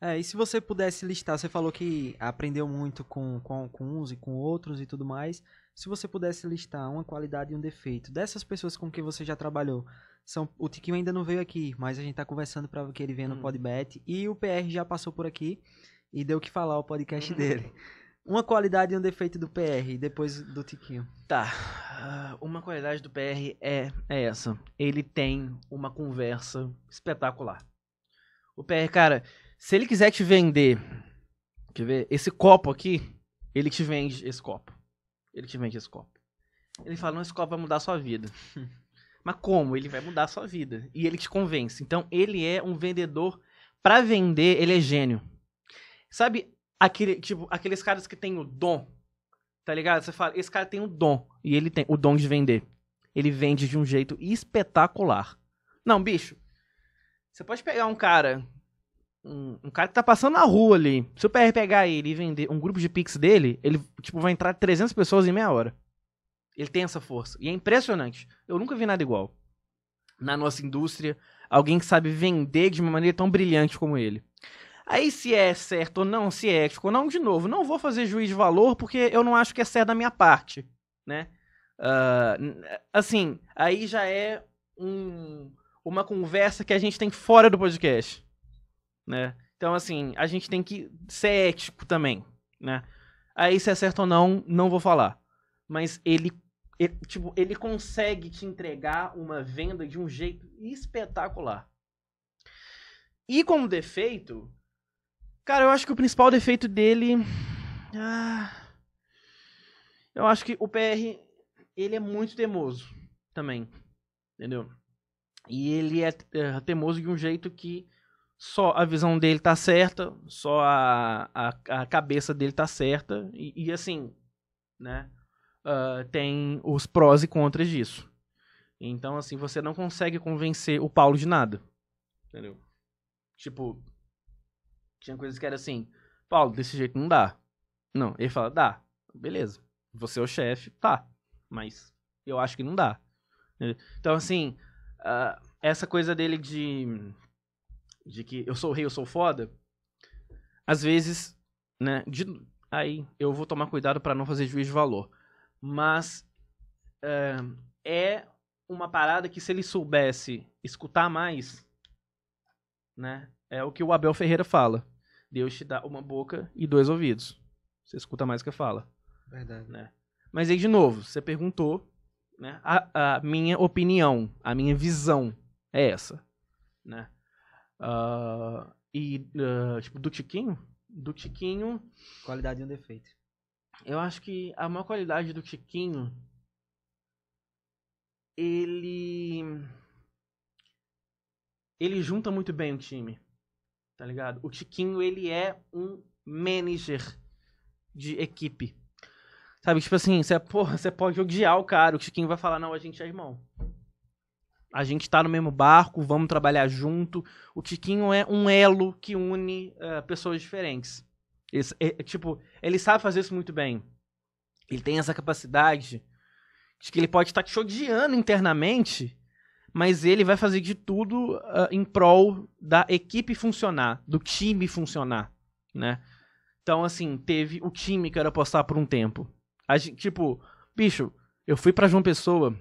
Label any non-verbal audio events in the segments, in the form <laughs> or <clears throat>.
É, e se você pudesse listar, você falou que aprendeu muito com, com, com uns e com outros e tudo mais. Se você pudesse listar uma qualidade e um defeito dessas pessoas com que você já trabalhou, são o Tiquinho ainda não veio aqui, mas a gente tá conversando para que ele venha no hum. Podbet e o PR já passou por aqui e deu o que falar o podcast hum. dele. Uma qualidade e um defeito do PR, depois do Tiquinho. Tá. Ah, uma qualidade do PR é, é essa. Ele tem uma conversa espetacular. O PR, cara, se ele quiser te vender, quer ver? Esse copo aqui, ele te vende esse copo. Ele te vende esse copo. Ele fala, não, esse copo vai mudar a sua vida. <laughs> Mas como? Ele vai mudar a sua vida. E ele te convence. Então, ele é um vendedor. para vender, ele é gênio. Sabe aquele, tipo, aqueles caras que tem o dom? Tá ligado? Você fala, esse cara tem o dom. E ele tem o dom de vender. Ele vende de um jeito espetacular. Não, bicho, você pode pegar um cara. Um, um, cara que tá passando na rua ali. Se o PR pegar ele e vender um grupo de Pix dele, ele tipo, vai entrar 300 pessoas em meia hora. Ele tem essa força. E é impressionante. Eu nunca vi nada igual. Na nossa indústria, alguém que sabe vender de uma maneira tão brilhante como ele. Aí se é certo ou não, se é ético ou não, de novo, não vou fazer juiz de valor porque eu não acho que é certo da minha parte, né? Uh, assim, aí já é um, uma conversa que a gente tem fora do podcast, né? Então, assim, a gente tem que ser ético também, né? Aí, se é certo ou não, não vou falar. Mas ele, ele, tipo, ele consegue te entregar uma venda de um jeito espetacular. E como defeito, cara, eu acho que o principal defeito dele... Ah, eu acho que o PR, ele é muito teimoso também, entendeu? E ele é, é teimoso de um jeito que só a visão dele tá certa, só a, a, a cabeça dele tá certa, e, e assim, né? Uh, tem os prós e contras disso. Então, assim, você não consegue convencer o Paulo de nada. Entendeu? Tipo, tinha coisas que era assim, Paulo, desse jeito não dá. Não, ele fala, dá, beleza. Você é o chefe, tá. Mas eu acho que não dá. Então, assim, uh, essa coisa dele de. De que eu sou rei, eu sou foda. Às vezes, né? De, aí eu vou tomar cuidado para não fazer juiz de valor. Mas uh, é uma parada que se ele soubesse escutar mais, né? É o que o Abel Ferreira fala. Deus te dá uma boca e dois ouvidos. Você escuta mais que fala. Verdade. Né? Mas aí, de novo, você perguntou né? A, a minha opinião, a minha visão é essa. Né? Uh, e, uh, tipo, do Tiquinho? Do Tiquinho. Qualidade e um defeito. Eu acho que a maior qualidade do Tiquinho. Ele. Ele junta muito bem o time. Tá ligado? O Tiquinho, ele é um manager de equipe. Sabe, tipo assim, você, é, porra, você pode odiar o cara, o Chiquinho vai falar, não, a gente é irmão. A gente tá no mesmo barco, vamos trabalhar junto. O Tiquinho é um elo que une uh, pessoas diferentes. Ele, é, é, tipo, ele sabe fazer isso muito bem. Ele tem essa capacidade de que ele pode estar tá te odiando internamente, mas ele vai fazer de tudo uh, em prol da equipe funcionar, do time funcionar, né? Então, assim, teve o time que era apostar por um tempo. A gente, tipo, bicho, eu fui para João Pessoa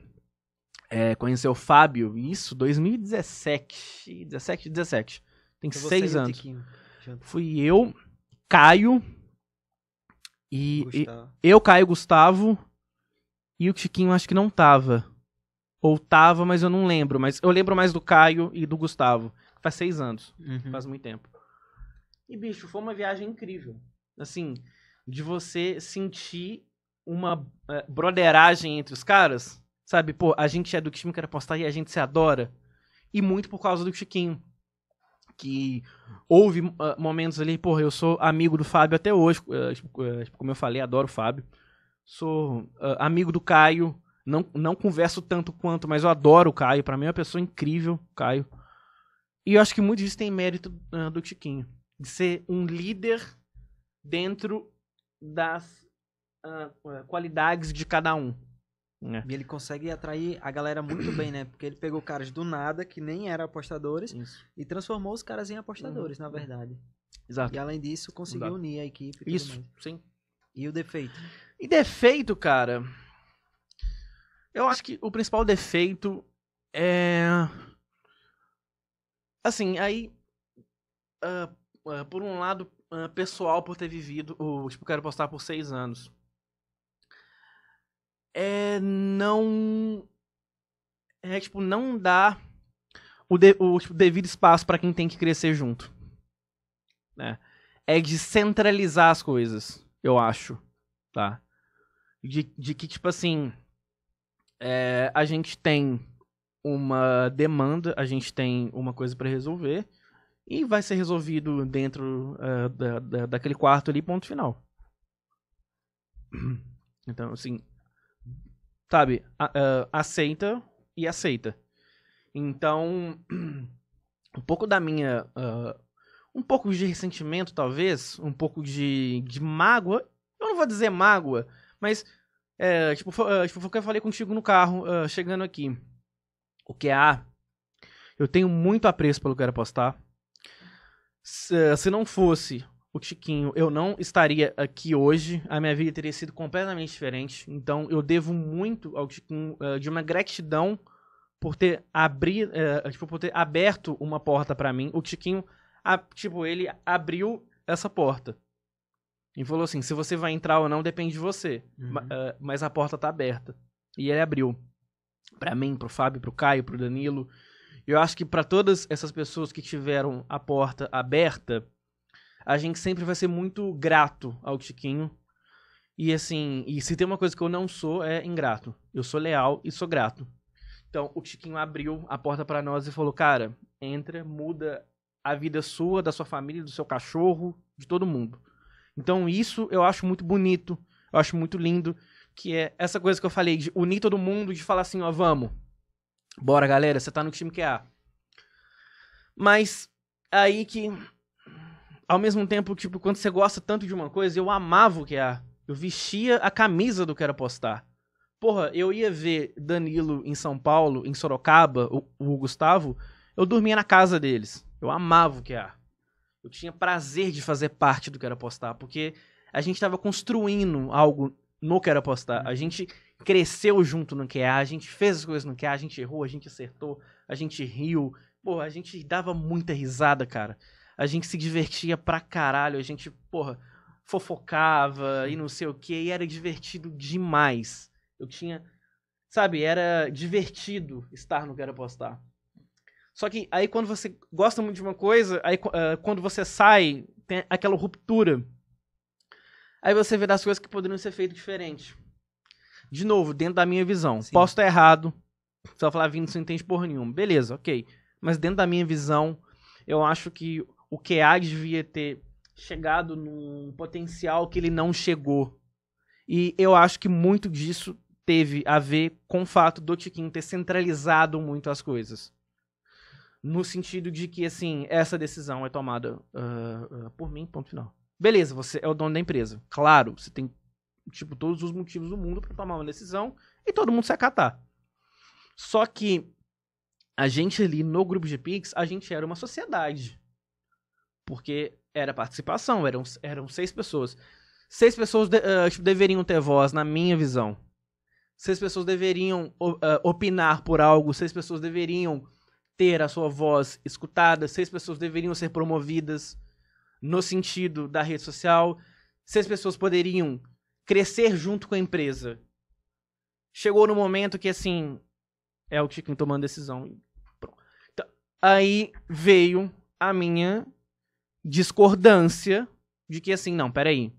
é, conhecer o Fábio, isso, 2017. 17, 17. Tem eu seis anos. fui eu, Caio. E, e, eu, Caio Gustavo. E o Tiquinho acho que não tava. Ou tava, mas eu não lembro. Mas eu lembro mais do Caio e do Gustavo. Faz seis anos. Uhum. Faz muito tempo. E, bicho, foi uma viagem incrível. Assim, de você sentir uma é, broderagem entre os caras, sabe? Pô, a gente é do time que era postar e a gente se adora. E muito por causa do Chiquinho. Que houve uh, momentos ali, porra, eu sou amigo do Fábio até hoje. Uh, como eu falei, adoro o Fábio. Sou uh, amigo do Caio. Não, não converso tanto quanto, mas eu adoro o Caio. para mim é uma pessoa incrível, Caio. E eu acho que muito disso tem mérito do Chiquinho. De ser um líder dentro das uh, qualidades de cada um. É. E ele consegue atrair a galera muito bem, né? Porque ele pegou caras do nada, que nem eram apostadores, Isso. e transformou os caras em apostadores, uhum. na verdade. Exato. E além disso, conseguiu Exato. unir a equipe. Isso, mais. sim. E o defeito? E defeito, cara. Eu acho que o principal defeito é. Assim, aí. Uh, uh, por um lado, uh, pessoal por ter vivido. O, tipo, eu quero apostar por seis anos é não é tipo não dá o, de, o tipo, devido espaço para quem tem que crescer junto, né? É de centralizar as coisas, eu acho, tá? De, de que tipo assim é, a gente tem uma demanda, a gente tem uma coisa para resolver e vai ser resolvido dentro uh, da, da, daquele quarto ali, ponto final. <clears throat> Então, assim, sabe, a, aceita e aceita. Então, <clears throat> um pouco da minha. Uh, um pouco de ressentimento, talvez, um pouco de, de mágoa. Eu não vou dizer mágoa, mas. É, tipo, uh, tipo, foi o que eu falei contigo no carro, uh, chegando aqui. O que é a. Eu tenho muito apreço pelo que era postar. Se, se não fosse o Tiquinho, eu não estaria aqui hoje, a minha vida teria sido completamente diferente. Então eu devo muito ao Tiquinho uh, eh, de uma gratidão por ter abrir, uh, eh, tipo, por ter aberto uma porta para mim. O Tiquinho, a, tipo, ele abriu essa porta. E falou assim: se você vai entrar ou não depende de você, uhum. ma, uh, mas a porta tá aberta. E ele abriu. Para mim, pro Fábio, pro Caio, pro Danilo. Eu acho que para todas essas pessoas que tiveram a porta aberta, a gente sempre vai ser muito grato ao chiquinho E assim, e se tem uma coisa que eu não sou, é ingrato. Eu sou leal e sou grato. Então, o chiquinho abriu a porta para nós e falou: "Cara, entra, muda a vida sua, da sua família, do seu cachorro, de todo mundo". Então, isso eu acho muito bonito, eu acho muito lindo, que é essa coisa que eu falei de unir todo mundo, de falar assim, ó, vamos. Bora, galera, você tá no time que é A. Mas aí que ao mesmo tempo, tipo, quando você gosta tanto de uma coisa, eu amava o que era. É. Eu vestia a camisa do que era postar. Porra, eu ia ver Danilo em São Paulo, em Sorocaba, o, o Gustavo, eu dormia na casa deles. Eu amava o que era. É. Eu tinha prazer de fazer parte do que era postar, porque a gente estava construindo algo no que era postar. A gente cresceu junto no que é, a gente fez as coisas no que é, a gente errou, a gente acertou, a gente riu. Pô, a gente dava muita risada, cara a gente se divertia pra caralho, a gente, porra, fofocava e não sei o que, e era divertido demais. Eu tinha, sabe, era divertido estar no Quero Apostar. Só que aí quando você gosta muito de uma coisa, aí uh, quando você sai, tem aquela ruptura. Aí você vê das coisas que poderiam ser feitas diferente. De novo, dentro da minha visão. Sim. Posso estar errado. Você vai falar, Vini, você não entende porra nenhuma. Beleza, ok. Mas dentro da minha visão, eu acho que o Queiroz devia ter chegado num potencial que ele não chegou. E eu acho que muito disso teve a ver com o fato do Tiquinho ter centralizado muito as coisas. No sentido de que, assim, essa decisão é tomada uh, uh, por mim, ponto final. Beleza, você é o dono da empresa. Claro, você tem, tipo, todos os motivos do mundo para tomar uma decisão e todo mundo se acatar. Só que a gente ali no grupo de Pix, a gente era uma sociedade. Porque era participação, eram, eram seis pessoas. Seis pessoas de, uh, tipo, deveriam ter voz, na minha visão. Seis pessoas deveriam uh, opinar por algo, seis pessoas deveriam ter a sua voz escutada, seis pessoas deveriam ser promovidas no sentido da rede social, seis pessoas poderiam crescer junto com a empresa. Chegou no momento que, assim, é o Chiquinho tomando decisão. Pronto. Então, aí veio a minha discordância de que assim, não, peraí.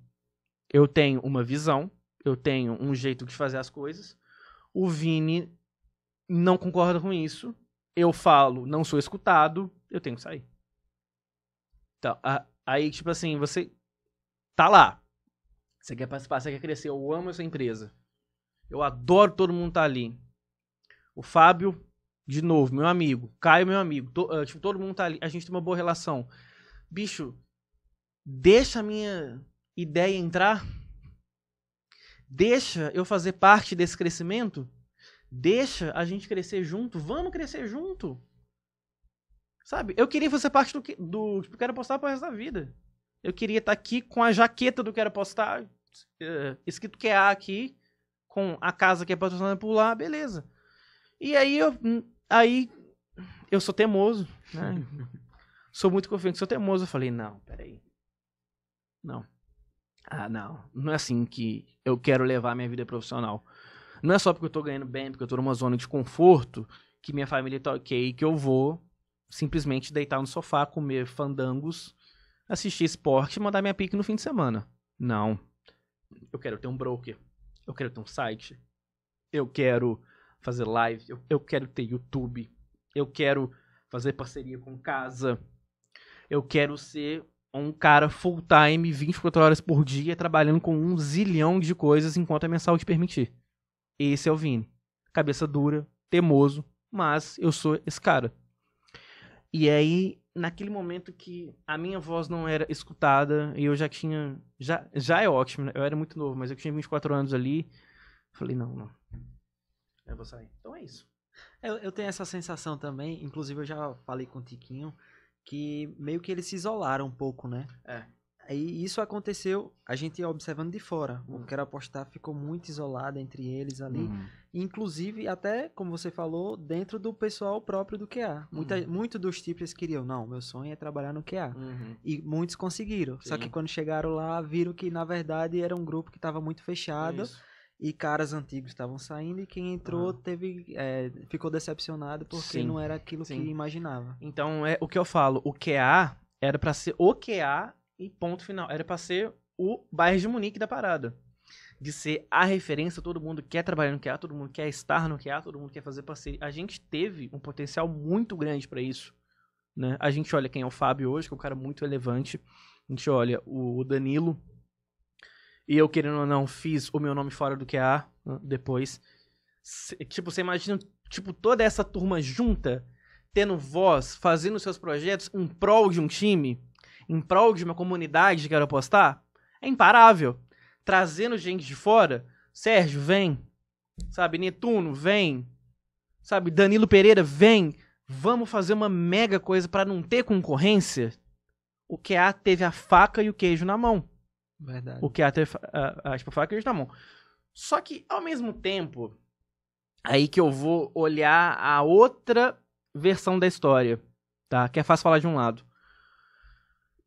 Eu tenho uma visão, eu tenho um jeito de fazer as coisas. O Vini não concorda com isso. Eu falo, não sou escutado, eu tenho que sair. Então, aí, tipo assim, você tá lá. Você quer participar, você quer crescer. Eu amo essa empresa. Eu adoro todo mundo tá ali. O Fábio, de novo, meu amigo. Caio, meu amigo. To, eh, tipo, todo mundo tá ali. A gente tem uma boa relação bicho, deixa a minha ideia entrar, deixa eu fazer parte desse crescimento, deixa a gente crescer junto, vamos crescer junto. Sabe? Eu queria fazer parte do, do tipo, quero postar pro resto da vida. Eu queria estar tá aqui com a jaqueta do quero postar, uh, eh, escrito QA aqui, com a casa que é patrocinada por lá, beleza. E aí eu, hum, aí eu sou teimoso, né? <laughs> sou muito confiante, sou teimoso. Eu falei, não, peraí. Não. Ah, não. Não é assim que eu quero levar minha vida profissional. Não é só porque eu tô ganhando bem, porque eu tô numa zona de conforto, que minha família tá ok, que eu vou simplesmente deitar no sofá, comer fandangos, assistir esporte e mandar minha pique no fim de semana. Não. Eu quero ter um broker. Eu quero ter um site. Eu quero fazer live. Eu, eu quero ter YouTube. Eu quero fazer parceria com casa eu quero ser um cara full time, 24 horas por dia, trabalhando com um zilhão de coisas enquanto a minha saúde permitir. Esse é o Vini. Cabeça dura, temoso, mas eu sou esse cara. E aí, naquele momento que a minha voz não era escutada, e eu já tinha. Já, já é ótimo, né? eu era muito novo, mas eu tinha 24 anos ali. Falei, não, não. Eu vou sair. Então é isso. Eu, eu tenho essa sensação também, inclusive eu já falei com o Tiquinho que meio que eles se isolaram um pouco, né? É. E isso aconteceu, a gente observando de fora. O uhum. Quero Apostar ficou muito isolado entre eles ali. Uhum. Inclusive, até, como você falou, dentro do pessoal próprio do QA. Muita, uhum. muito Muitos dos tipos queriam, não, meu sonho é trabalhar no QA. Uhum. E muitos conseguiram. Sim. Só que quando chegaram lá, viram que, na verdade, era um grupo que estava muito fechado. Isso e caras antigos estavam saindo e quem entrou ah. teve é, ficou decepcionado porque Sim. não era aquilo Sim. que imaginava. Então é o que eu falo, o QA era para ser o QA e ponto final, era para ser o Bayern de Munique da parada. De ser a referência, todo mundo quer trabalhar no QA, todo mundo quer estar no QA, todo mundo quer fazer parceria. A gente teve um potencial muito grande para isso, né? A gente olha quem é o Fábio hoje, que é um cara muito relevante. A gente olha o Danilo, e eu, querendo ou não, fiz o meu nome fora do QA né, depois. C tipo, você imagina, tipo, toda essa turma junta, tendo voz, fazendo seus projetos em prol de um time, em prol de uma comunidade que quero apostar? É imparável. Trazendo gente de fora. Sérgio, vem. Sabe, Netuno, vem. Sabe, Danilo Pereira, vem. Vamos fazer uma mega coisa para não ter concorrência? O QA teve a faca e o queijo na mão. Verdade. O que a, a, a Spotify acredita na mão. Só que, ao mesmo tempo, aí que eu vou olhar a outra versão da história, tá? Que é fácil falar de um lado.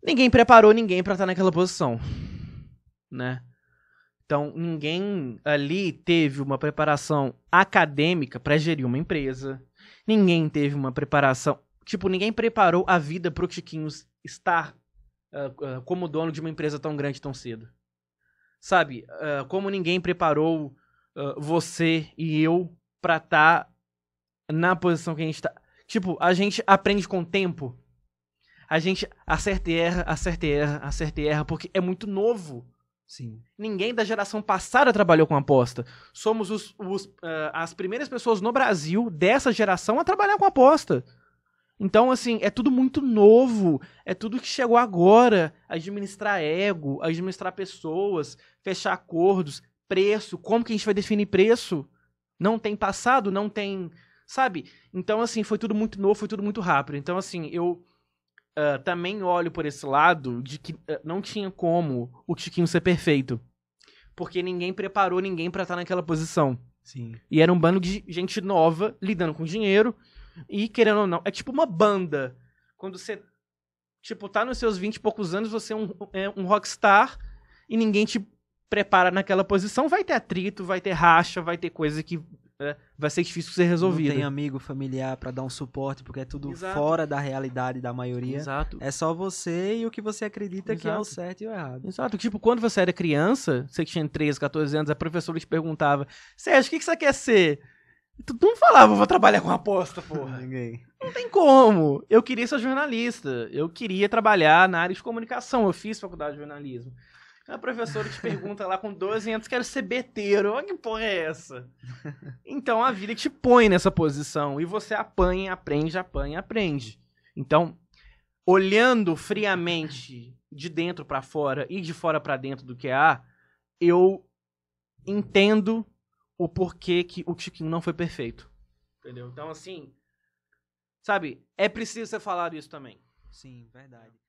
Ninguém preparou ninguém para estar naquela posição, né? Então, ninguém ali teve uma preparação acadêmica para gerir uma empresa. Ninguém teve uma preparação, tipo, ninguém preparou a vida pro Chiquinhos estar ah, ah, como dono de uma empresa tão grande tão cedo. Sabe, uh, como ninguém preparou você e eu pra estar tá na posição que a gente tá. Tipo, a gente aprende com o tempo. A gente acerta e erra, acerta e erra, acerta e erra, porque é muito novo. Sim. Ninguém da geração passada trabalhou com aposta. Somos os, os, uh, as primeiras pessoas no Brasil dessa geração a trabalhar com aposta. Então, assim, é tudo muito novo, é tudo que chegou agora. Administrar ego, administrar pessoas, fechar acordos, preço, como que a gente vai definir preço? Não tem passado, não tem. Sabe? Então, assim, foi tudo muito novo, foi tudo muito rápido. Então, assim, eu uh, também olho por esse lado de que uh, não tinha como o Tiquinho ser perfeito. Porque ninguém preparou ninguém para estar naquela posição. Sim. E era um bando de gente nova lidando com dinheiro e querendo ou não, é tipo uma banda. Quando você, tipo, tá nos seus 20 e poucos anos, você é um, é um rockstar e ninguém te prepara naquela posição, vai ter atrito, vai ter racha, vai ter coisa que é, vai ser difícil ser resolvido. Não tem amigo familiar para dar um suporte, porque é tudo Exato. fora da realidade da maioria. Exato. É só você e o que você acredita Exato. que é o certo e o errado. Exato. Tipo, quando você era criança, você tinha 13, 14 anos, a professora te perguntava: Sérgio, o que você quer ser? Todo mundo falava, vou trabalhar com aposta, porra. <laughs> Ninguém. Não tem como. Eu queria ser jornalista. Eu queria trabalhar na área de comunicação. Eu fiz faculdade de jornalismo. A professora te pergunta lá com 12 anos, quero ser beteiro. Olha que porra é essa? <laughs> Então a vida te põe nessa posição. E você apanha, aprende, apanha, aprende. Então, olhando friamente de dentro para fora e de fora para dentro do que há, eu entendo o porquê que o Chiquinho não foi perfeito. Entendeu? Então, assim, sabe, é preciso ser falado isso também. Sim, verdade.